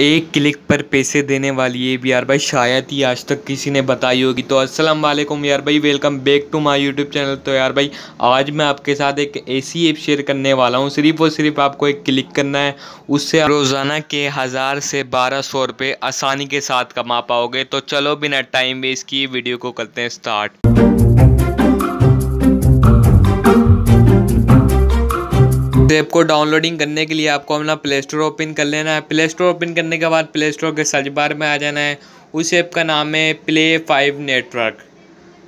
एक क्लिक पर पैसे देने वाली ये भी यार भाई शायद ही आज तक किसी ने बताई होगी तो अस्सलाम वालेकुम यार भाई welcome back to my YouTube channel तो यार भाई आज मैं आपके साथ एक ऐसी ऐप शेयर करने वाला हूँ सिर्फ और सिर्फ आपको एक क्लिक करना है उससे रोज़ाना के हज़ार से बारह सौ रुपये आसानी के साथ कमा पाओगे तो चलो बिना टाइम वेस्ट किए वीडियो को करते हैं स्टार्ट ऐप को डाउनलोडिंग करने के लिए आपको अपना प्ले स्टोर ओपन कर लेना है प्ले स्टोर ओपन करने के बाद प्ले स्टोर के सर्च बार में आ जाना है उस ऐप का नाम है प्ले फाइव नेटवर्क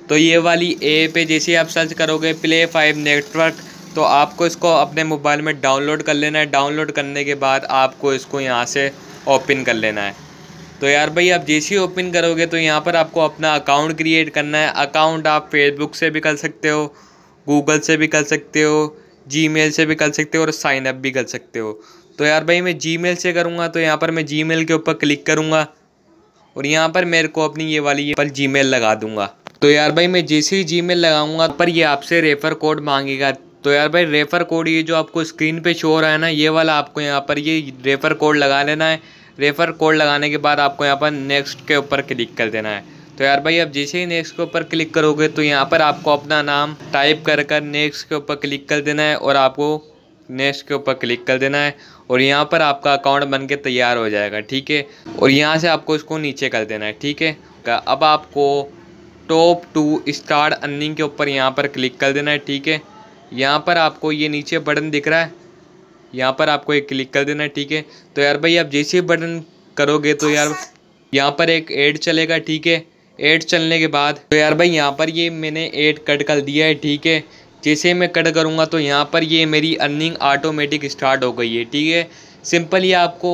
तो ये वाली ऐप है जैसे आप सर्च करोगे प्ले फाइव नेटवर्क तो आपको इसको अपने मोबाइल में डाउनलोड कर लेना है डाउनलोड करने के बाद आपको इसको यहाँ से ओपन कर लेना है तो यार भाई आप जैसे ही ओपन करोगे तो यहाँ पर आपको अपना अकाउंट क्रिएट करना है अकाउंट आप फेसबुक से भी कर सकते हो गूगल से भी कर सकते हो जी से भी कर सकते हो और साइन अप भी कर सकते हो तो यार भाई मैं जी से करूँगा तो यहाँ पर मैं जी के ऊपर क्लिक करूँगा और यहाँ पर मेरे को अपनी ये वाली ये पर जी लगा दूँगा तो यार भाई मैं जैसे ही जी लगाऊंगा पर ये आपसे रेफ़र कोड मांगेगा तो यार भाई रेफ़र कोड ये जो आपको स्क्रीन पे शो हो रहा है ना ये वाला आपको यहाँ पर ये रेफ़र कोड लगा लेना है रेफ़र कोड लगाने के बाद आपको यहाँ पर नेक्स्ट के ऊपर क्लिक कर देना है तो यार भाई अब जैसे ही नेक्स्ट के ऊपर क्लिक करोगे तो यहाँ पर आपको अपना नाम टाइप कर कर नेक्स्ट के ऊपर क्लिक कर देना है और आपको नेक्स्ट के ऊपर क्लिक कर देना है और यहाँ पर आपका अकाउंट बन के तैयार हो जाएगा ठीक है और यहाँ से आपको इसको नीचे कर देना है ठीक है तो अब आपको टॉप टू स्टार्ट अर्निंग के ऊपर यहाँ पर क्लिक कर देना है ठीक है यहाँ पर आपको ये नीचे बटन दिख रहा है यहाँ पर आपको ये क्लिक कर देना है ठीक है तो यार भाई आप जैसे बटन करोगे तो यार यहाँ पर एक एड चलेगा ठीक है एड चलने के बाद तो यार भाई यहाँ पर ये मैंने एड कट कर दिया है ठीक है जैसे मैं कट करूँगा तो यहाँ पर ये मेरी अर्निंग ऑटोमेटिक स्टार्ट हो गई है ठीक है सिंपल ये आपको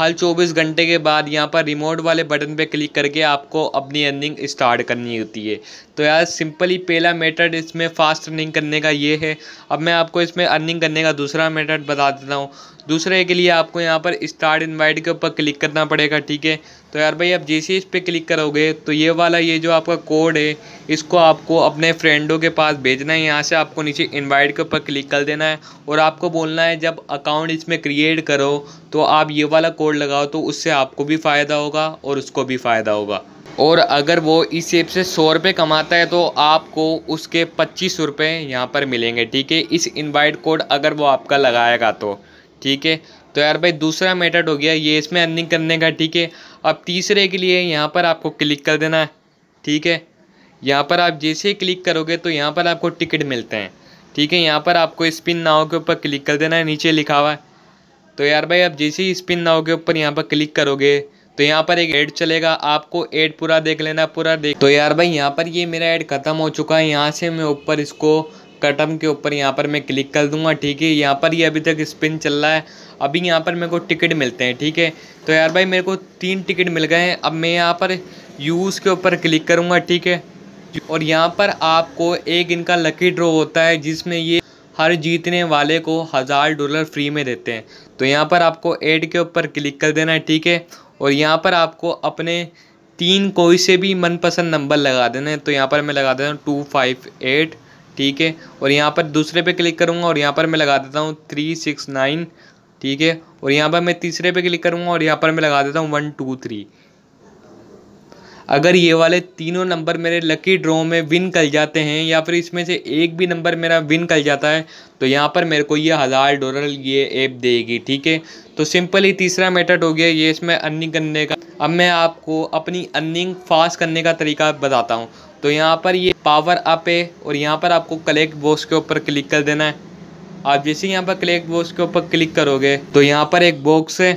हर 24 घंटे के बाद यहाँ पर रिमोट वाले बटन पे क्लिक करके आपको अपनी अर्निंग स्टार्ट करनी होती है तो यार सिंपली पहला मेथड इसमें फास्ट रनिंग करने का ये है अब मैं आपको इसमें अर्निंग करने का दूसरा मेथड बता देता हूँ दूसरे के लिए आपको यहाँ पर स्टार्ट इनवाइट के ऊपर क्लिक करना पड़ेगा ठीक है तो यार भाई आप जैसे इस पर क्लिक करोगे तो ये वाला ये जो आपका कोड है इसको आपको अपने फ्रेंडों के पास भेजना है यहाँ से आपको नीचे इन्वाइट के ऊपर क्लिक कर देना है और आपको बोलना है जब अकाउंट इसमें क्रिएट करो तो आप ये वाला कोड लगाओ तो उससे आपको भी फ़ायदा होगा और उसको भी फ़ायदा होगा और अगर वो इस ऐप से सौ रुपये कमाता है तो आपको उसके पच्चीस रुपये यहाँ पर मिलेंगे ठीक है इस इनवाइट कोड अगर वो आपका लगाएगा तो ठीक है तो यार भाई दूसरा मेथड हो गया ये इसमें अर्निंग करने का ठीक है अब तीसरे के लिए यहाँ पर आपको क्लिक कर देना है ठीक है यहाँ पर आप जैसे ही क्लिक करोगे तो यहाँ पर आपको टिकट मिलते हैं ठीक है यहाँ पर आपको स्पिन नाव के ऊपर क्लिक कर देना है नीचे लिखा हुआ है तो यार भाई आप जैसे ही स्पिन नाव के ऊपर यहाँ पर क्लिक करोगे तो यहाँ पर एक ऐड चलेगा आपको ऐड पूरा देख लेना पूरा देख तो यार भाई यहाँ पर ये मेरा ऐड खत्म हो चुका है यहाँ से मैं ऊपर इसको कटम के ऊपर यहाँ पर मैं क्लिक कर दूंगा ठीक है यहाँ पर ये अभी तक स्पिन चल रहा है अभी यहाँ पर मेरे को टिकट मिलते हैं ठीक है तो यार भाई मेरे को तीन टिकट मिल गए हैं अब मैं यहाँ पर यूज़ के ऊपर क्लिक करूँगा ठीक है और यहाँ पर आपको एक इनका लकी ड्रॉ होता है जिसमें ये हर जीतने वाले को हज़ार डॉलर फ्री में देते हैं तो यहाँ पर आपको एड के ऊपर क्लिक कर देना है ठीक है और यहाँ पर आपको अपने तीन कोई से भी मनपसंद नंबर लगा देना है तो यहाँ पर मैं लगा देता हूँ टू फाइव एट ठीक है और यहाँ पर दूसरे पे क्लिक करूँगा और यहाँ पर मैं लगा देता हूँ थ्री सिक्स नाइन ठीक है और यहाँ पर मैं तीसरे पे क्लिक करूँगा और यहाँ पर मैं लगा देता हूँ वन टू थ्री अगर ये वाले तीनों नंबर मेरे लकी ड्रॉ में विन कर जाते हैं या फिर इसमें से एक भी नंबर मेरा विन कर जाता है तो यहाँ पर मेरे को ये हज़ार डॉलर ये ऐप देगी ठीक है तो सिंपल ही तीसरा मेथड हो गया ये इसमें अर्निंग करने का अब मैं आपको अपनी अर्निंग फास्ट करने का तरीका बताता हूँ तो यहाँ पर ये पावर अप है और यहाँ पर आपको कलेक्ट बॉक्स के ऊपर क्लिक कर देना है आप जैसे यहाँ पर कलेक्ट बॉक्स के ऊपर क्लिक करोगे तो यहाँ पर एक बॉक्स है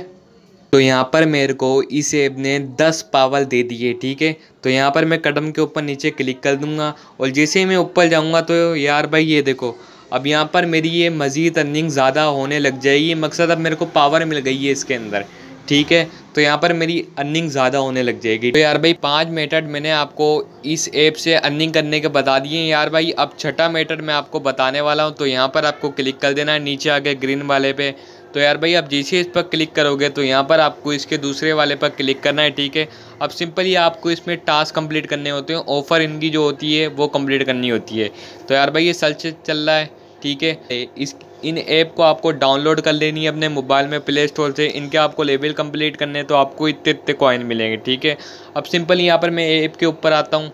तो यहाँ पर मेरे को इस ऐप ने दस पावल दे दिए ठीक है तो यहाँ पर मैं कदम के ऊपर नीचे क्लिक कर दूँगा और जैसे ही मैं ऊपर जाऊँगा तो यार भाई ये देखो अब यहाँ पर मेरी ये मज़ीद अर्निंग ज़्यादा होने लग जाएगी मकसद अब मेरे को पावर मिल गई है इसके अंदर ठीक है तो यहाँ पर मेरी अर्निंग ज़्यादा होने लग जाएगी तो यार भाई पाँच मेटड मैंने आपको इस ऐप से अर्निंग करने के बता दिए हैं यार भाई अब छठा मेटड मैं आपको बताने वाला हूँ तो यहाँ पर आपको क्लिक कर देना है नीचे आगे ग्रीन वाले पे तो यार भाई आप जैसे इस पर क्लिक करोगे तो यहाँ पर आपको इसके दूसरे वाले पर क्लिक करना है ठीक है अब सिंपली आपको इसमें टास्क कंप्लीट करने होते हैं ऑफ़र इनकी जो होती है वो कंप्लीट करनी होती है तो यार भाई ये सर्च चल रहा है ठीक है इस इन ऐप को आपको डाउनलोड कर लेनी है अपने मोबाइल में प्ले स्टोर से इनके आपको लेवल कम्प्लीट करने तो आपको इतने इतने कॉइन मिलेंगे ठीक है अब सिंपल यहाँ पर मैं ऐप के ऊपर आता हूँ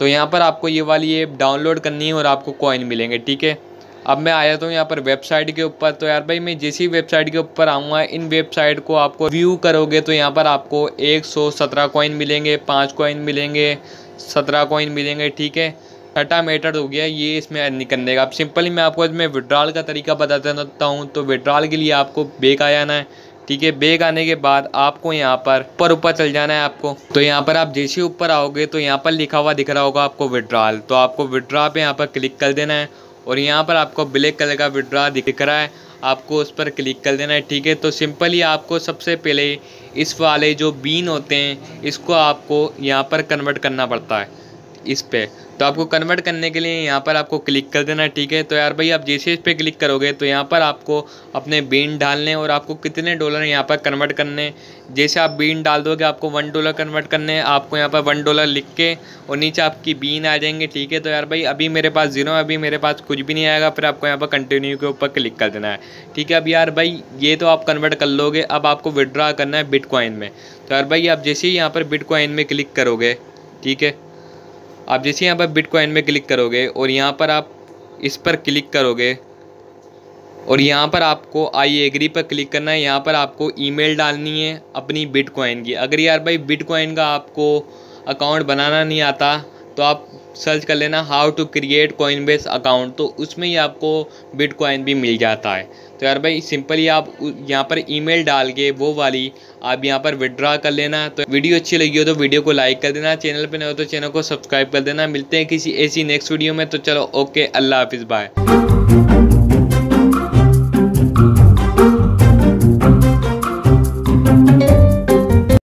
तो यहाँ पर आपको ये वाली ऐप डाउनलोड करनी है और आपको कॉइन मिलेंगे ठीक है अब मैं आया तो यहाँ पर वेबसाइट के ऊपर तो यार भाई मैं जैसी वेबसाइट के ऊपर आऊँगा इन वेबसाइट को आपको व्यू करोगे तो यहाँ पर आपको एक सौ सत्रह कॉइन मिलेंगे पाँच कॉइन मिलेंगे सत्रह कॉइन मिलेंगे ठीक है छठा मेटर हो गया ये इसमें निकलने का अब सिंपली मैं आपको इसमें विड्रॉल का तरीका बता देता हूँ तो विड्रॉल के लिए आपको बेक आ जाना है ठीक है बेग आने के बाद आपको यहाँ पर ऊपर ऊपर चल जाना है आपको तो यहाँ पर आप जैसे ऊपर आओगे तो यहाँ पर लिखा हुआ दिख रहा होगा आपको विड्रॉल तो आपको विड्रॉ पे यहाँ पर क्लिक कर देना है और यहाँ पर आपको ब्लैक कलर का विड्रा दिख रहा है आपको उस पर क्लिक कर देना है ठीक है तो सिंपली आपको सबसे पहले इस वाले जो बीन होते हैं इसको आपको यहाँ पर कन्वर्ट करना पड़ता है इस पर तो आपको कन्वर्ट करने के लिए यहाँ पर आपको क्लिक कर देना है ठीक है तो यार भाई आप जैसे इस पर क्लिक करोगे तो यहाँ पर आपको अपने बीन डालने और आपको कितने डॉलर यहाँ पर कन्वर्ट करने जैसे आप बीन डाल दोगे आपको वन डॉलर कन्वर्ट करने आपको यहाँ पर वन डॉलर लिख के और नीचे आपकी बीन आ जाएंगे ठीक है तो यार भाई अभी मेरे पास जीरो अभी मेरे पास कुछ भी नहीं आएगा फिर आपको यहाँ पर कंटिन्यू के ऊपर क्लिक कर देना है ठीक है अब यार भाई ये तो आप कन्वर्ट कर लोगे अब आपको विड्रा करना है बिटकॉइन में तो यार भाई आप जैसे ही यहाँ पर बिटकॉइन में क्लिक करोगे ठीक है आप जैसे यहाँ पर बिटकॉइन में क्लिक करोगे और यहाँ पर आप इस पर क्लिक करोगे और यहाँ पर आपको आई एग्री पर क्लिक करना है यहाँ पर आपको ईमेल डालनी है अपनी बिटकॉइन की अगर यार भाई बिटकॉइन का आपको अकाउंट बनाना नहीं आता तो आप सर्च कर लेना how to create Coinbase account तो उसमें ही आपको बिटकॉइन भी मिल जाता है तो यार भाई सिंपली आप यहाँ पर ईमेल डाल के वो वाली आप यहाँ पर विड्रा कर लेना तो वीडियो अच्छी लगी हो तो वीडियो को लाइक कर देना चैनल पर नहीं हो तो चैनल को सब्सक्राइब कर देना मिलते हैं किसी ऐसी नेक्स्ट वीडियो में तो चलो ओके अल्लाह हाफिज़ बाय